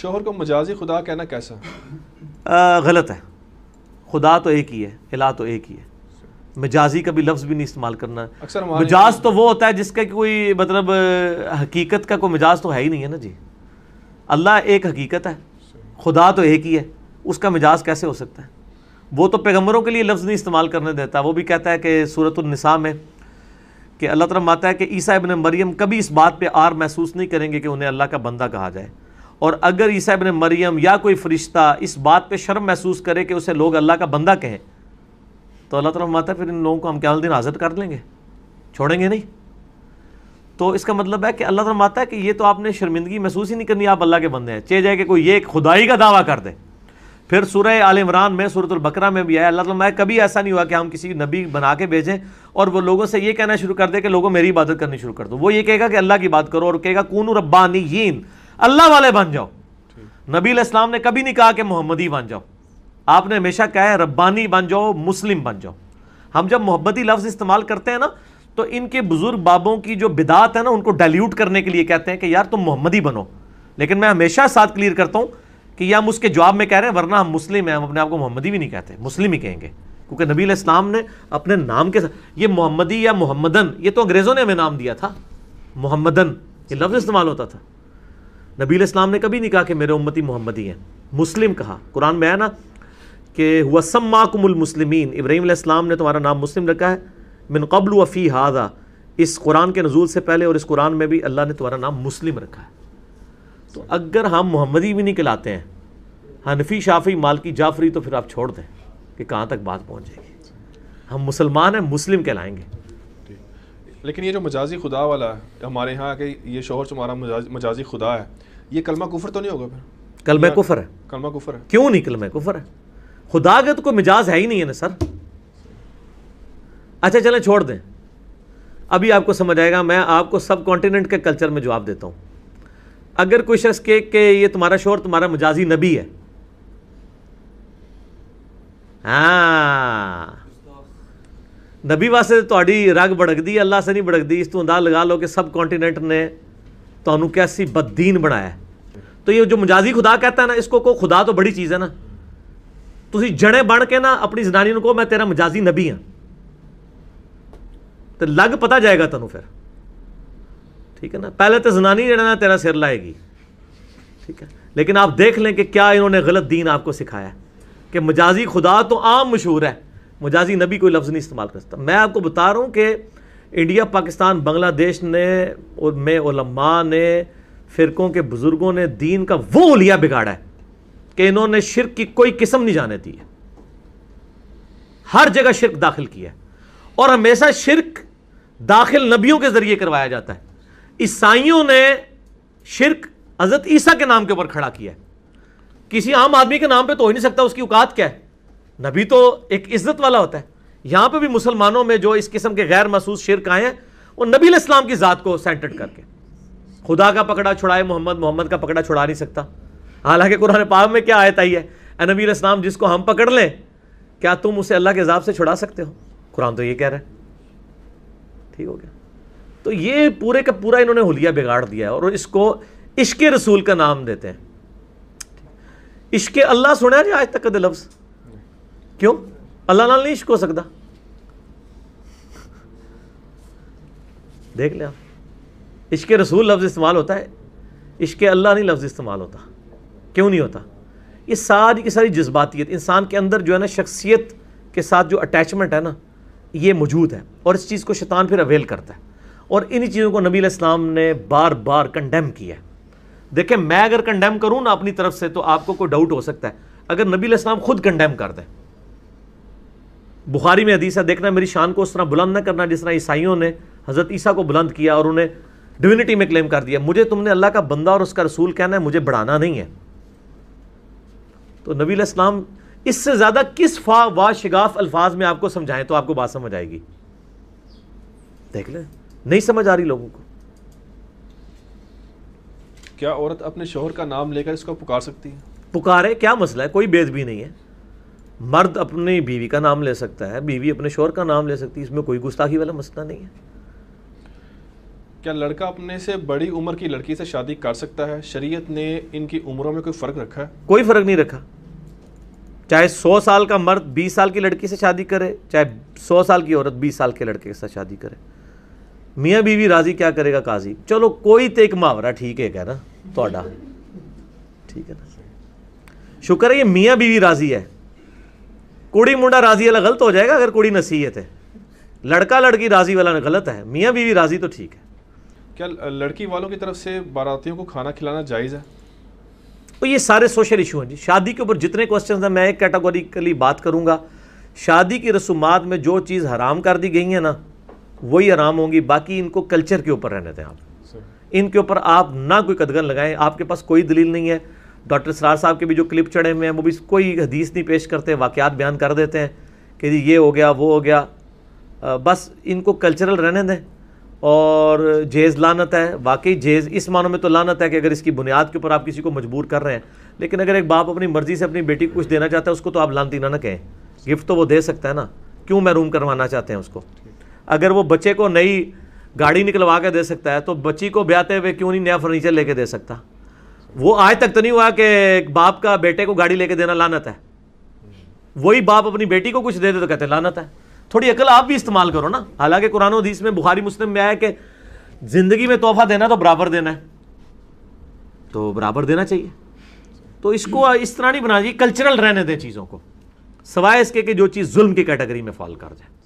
शोहर को मजाजी खुदा कहना कैसा आ, गलत है खुदा तो एक ही है अला तो एक ही है मजाजी का भी लफ्ज़ भी नहीं इस्तेमाल करना अक्सर मजाज तो वो होता है जिसका कोई मतलब हकीकत का कोई मिजाज तो है ही नहीं है ना जी अल्लाह एक हकीकत है खुदा तो एक ही है उसका मिजाज कैसे हो सकता है वो तो पैगम्बरों के लिए लफ्ज़ नहीं इस्तेमाल करने देता वो भी कहता है कि सूरत नसा में कि अल्लाह तरह माता है कि ईसा इबन मरियम कभी इस बात पर आर महसूस नहीं करेंगे कि उन्हें अल्लाह का बंदा कहा जाए और अगर ईसा इबन मरियम या कोई फ़रिश्ता इस बात पे शर्म महसूस करे कि उसे लोग अल्लाह का बंदा कहें तो अल्लाह तला माता फिर इन लोगों को हम क्या दिन हाजिर कर लेंगे छोड़ेंगे नहीं तो इसका मतलब है कि अल्लाह तला माता है कि ये तो आपने शर्मिंदगी महसूस ही नहीं करनी आप अल्लाह के बंदे हैं चे जाए कि कोई ये खुदाई का दावा कर दे फिर सूरह आल इमरान में सूरतुल्बकरा में भी आया अल्लाह तला कभी ऐसा नहीं हुआ कि हम किसी नबी बना के भेजें और वो लोगों से ये कहना शुरू कर दे कि लोगों मेरी इबादत करनी शुरू कर दो वो ये कहेगा कि अल्लाह की बात करो और कहेगा कून रब्बानी अल्लाह वाले बन जाओ नबी इस्लाम ने कभी नहीं कहा कि मोहम्मदी बन जाओ आपने हमेशा कहा है रब्बानी बन जाओ मुस्लिम बन जाओ हम जब मोहब्बती लफ्ज़ इस्तेमाल करते हैं ना तो इनके बुजुर्ग बाबों की जो बिदात है ना उनको डायल्यूट करने के लिए कहते हैं कि यार तुम मोहम्मदी बनो लेकिन मैं हमेशा साथ क्लियर करता हूँ कि हम उसके जवाब में कह रहे हैं वरना हम मुस्लिम हैं हम अपने आप को मोहम्मदी भी नहीं कहते मुस्लिम ही कहेंगे क्योंकि नबी इस्लाम ने अपने नाम के साथ ये मोहम्मदी या मोहम्मदन ये तो अंग्रेज़ों ने हमें नाम दिया था मोहम्मदन ये लफ्ज़ इस्तेमाल होता था नबील इस्लाम ने कभी नहीं कहा कि मेरे उम्मती मोहम्मदी हैं मुस्लिम कहा कुरान में आया ना कि हुआ सम्माकुमुल मुस्लिमीन इब्राहिम इस्लाम ने तुम्हारा नाम मुस्लिम रखा है मिन कबल वफ़ी हादा इस कुरान के नजूल से पहले और इस कुरान में भी अल्लाह ने तुम्हारा नाम मुस्लिम रखा है तो अगर हम मोहम्मदी भी नहीं कहलाते हैं हनफी शाफी माल की जाफरी तो फिर आप छोड़ दें कि कहाँ तक बात पहुँच जाएगी हम मुसलमान हैं मुस्लिम कहलाएँगे लेकिन ये जो मजाजी खुदा वाला है हमारे यहाँ के ये शोहर तुम्हारा मजाजी खुदा है ये कलमा कुफर तो नहीं होगा फिर कलम कुफर है कलमा कुफर है क्यों नहीं कलम कुफर है खुदा के तो कोई मिजाज है ही नहीं है ना सर अच्छा चलें छोड़ दें अभी आपको समझ आएगा मैं आपको सब कॉन्टिनेंट के कल्चर में जवाब देता हूँ अगर कोई शख्स के, के ये तुम्हारा शोर तुम्हारा मजाजी नबी है हाँ नबी ਵਾਸਤੇ रग बड़कती है अल्लाह से नहीं बड़कती इस तू अंदाज़ लगा लो कि सब कॉन्टीनेंट ने ਨੇ ਤੁਹਾਨੂੰ कैसी बददीन बनाया तो ये जो मुजाजी खुदा कहता है ना इसको को खुदा तो बड़ी चीज़ है ना तो जड़े बन के ना अपनी जनानी को मैं तेरा मुजाजी नबी हाँ तो लग पता जाएगा तेन फिर ठीक है ना पहले तो जनानी जरा ना तेरा सिर लाएगी ठीक है लेकिन आप देख लें कि क्या इन्होंने गलत दीन आपको सिखाया कि मजाजी खुदा तो आम मशहूर है मजाजी नबी कोई लफ्ज़ नहीं इस्तेमाल कर सकता मैं आपको बता रहा हूँ कि इंडिया पाकिस्तान बांग्लादेश ने और में ओलमा ने फ़िरक़ों के बुज़ुर्गों ने दीन का वो उलिया बिगाड़ा है कि इन्होंने शिरक की कोई किस्म नहीं जाने दी है हर जगह शिरक दाखिल किया है और हमेशा शिरक दाखिल नबियों के ज़रिए करवाया जाता है ईसाइयों ने शिरक हज़रत ईसा के नाम के ऊपर खड़ा किया है किसी आम आदमी के नाम पर तो हो ही नहीं सकता उसकी औकात क्या है नबी तो एक इज्जत वाला होता है यहां पर भी मुसलमानों में जो इस किस्म के गैर महसूस शिरक आए हैं वो नबी इस्लाम की ज़ात को सेंटेड करके खुदा का पकड़ा छुड़ाए मोहम्मद मोहम्मद का पकड़ा छुड़ा नहीं सकता हालांकि कुरान पाक में क्या आयत आई है नबी इस्लाम जिसको हम पकड़ लें क्या तुम उसे अल्लाह के हिसाब से छुड़ा सकते हो कुरान तो ये कह रहे हैं ठीक हो गया तो ये पूरे का पूरा इन्होंने हुलिया बिगाड़ दिया है और इसको इश्क रसूल का नाम देते हैं इश्क अल्लाह सुना जी आज तक का लफ्ज़ क्यों अल्लाह ਨਾਲ नहीं ਸ਼ਿਕ सकता ਸਕਦਾ देख लिया इश्क रसूल लफ्ज़ इस्तेमाल होता है इश्क अल्लाह नहीं लफ्ज़ इस्तेमाल होता क्यों नहीं होता ये सारी की सारी जज्बातीत इंसान के अंदर जो है ना शख्सियत के साथ जो अटैचमेंट है ना ये मौजूद है और इस चीज़ को शैतान फिर अवेल करता है और इन्हीं चीज़ों को नबी इस्लाम ने बार बार कंडेम किया है देखें मैं अगर कंडेम करूँ ना अपनी तरफ से तो आपको कोई डाउट हो सकता है अगर नबी इस्लाम खुद कंडेम कर दें बुखारी में हदीस है देखना मेरी शान को उस तरह बुलंद न करना जिस तरह ईसाइयों ने हज़रत ईसा को बुलंद किया और उन्हें डिविनिटी में क्लेम कर दिया मुझे तुमने अल्लाह का बंदा और उसका रसूल कहना है मुझे बढ़ाना नहीं है तो नबी इस्लाम इससे ज़्यादा किस फा वा शिगाफ अल्फाज में आपको समझाएं तो आपको बात समझ आएगी देख लें नहीं समझ आ रही लोगों को क्या औरत अपने शोहर का नाम लेकर इसको पुकार सकती है पुकारे क्या मसला है कोई बेदबी नहीं है मर्द अपनी बीवी का नाम ले सकता है बीवी अपने शोर का नाम ले सकती है इसमें कोई गुस्ताखी वाला मसला नहीं है क्या लड़का अपने से बड़ी उम्र की लड़की से शादी कर सकता है शरीयत ने इनकी उम्रों में कोई फ़र्क रखा है कोई फ़र्क नहीं रखा चाहे सौ साल का मर्द बीस साल की लड़की से शादी करे चाहे सौ साल की औरत बीस साल के लड़के के साथ शादी करे मियाँ बीवी राजी क्या करेगा काजी चलो कोई तो एक मुहावरा ठीक है ना थोड़ा ठीक है ना शुक्र है ये मियाँ बीवी राजी है कुड़ी मुंडा राजी वाला गलत हो जाएगा अगर कुड़ी नसीहत है लड़का लड़की राजी वाला गलत है मियाँ बीवी राजी तो ठीक है क्या लड़की वालों की तरफ से बारातियों को खाना खिलाना जायज़ है तो ये सारे सोशल इशू हैं जी शादी के ऊपर जितने क्वेश्चन हैं मैं एक कैटेगोरिकली बात करूँगा शादी की रसूमात में जो चीज़ हराम कर दी गई है ना वही हराम होंगी बाकी इनको कल्चर के ऊपर रहने दें आप इनके ऊपर आप ना कोई कदगन लगाएं आपके पास कोई दलील नहीं है डॉक्टर सरार साहब के भी जो क्लिप चढ़े हुए हैं वो भी कोई हदीस नहीं पेश करते वाक़ात बयान कर देते हैं कि जी ये हो गया वो हो गया बस इनको कल्चरल रहने दें और जेज़ लानत है वाकई जेज़ इस मानों में तो लानत है कि अगर इसकी बुनियाद के ऊपर आप किसी को मजबूर कर रहे हैं लेकिन अगर एक बाप अपनी मर्ज़ी से अपनी बेटी को कुछ देना चाहता है उसको तो आप लानती ना ना कहें गिफ्ट तो वो दे सकता है ना क्यों महरूम करवाना चाहते हैं उसको अगर वो बच्चे को नई गाड़ी निकलवा के दे सकता है तो बच्ची को ब्याते हुए क्यों नहीं नया फर्नीचर लेके दे सकता वो आज तक तो नहीं हुआ कि बाप का बेटे को गाड़ी लेके देना लानत है वही बाप अपनी बेटी को कुछ दे दे तो कहते लानत है थोड़ी अकल आप भी इस्तेमाल करो ना हालांकि कुरान हदीस में बुखारी मुस्लिम में आया कि जिंदगी में तोहफा देना तो बराबर देना है तो बराबर देना चाहिए तो इसको इस तरह नहीं बनाना चाहिए कल्चरल रहने दें चीज़ों को सवाए इसके कि जो चीज़ जुल्म की कैटेगरी में फॉल कर जाए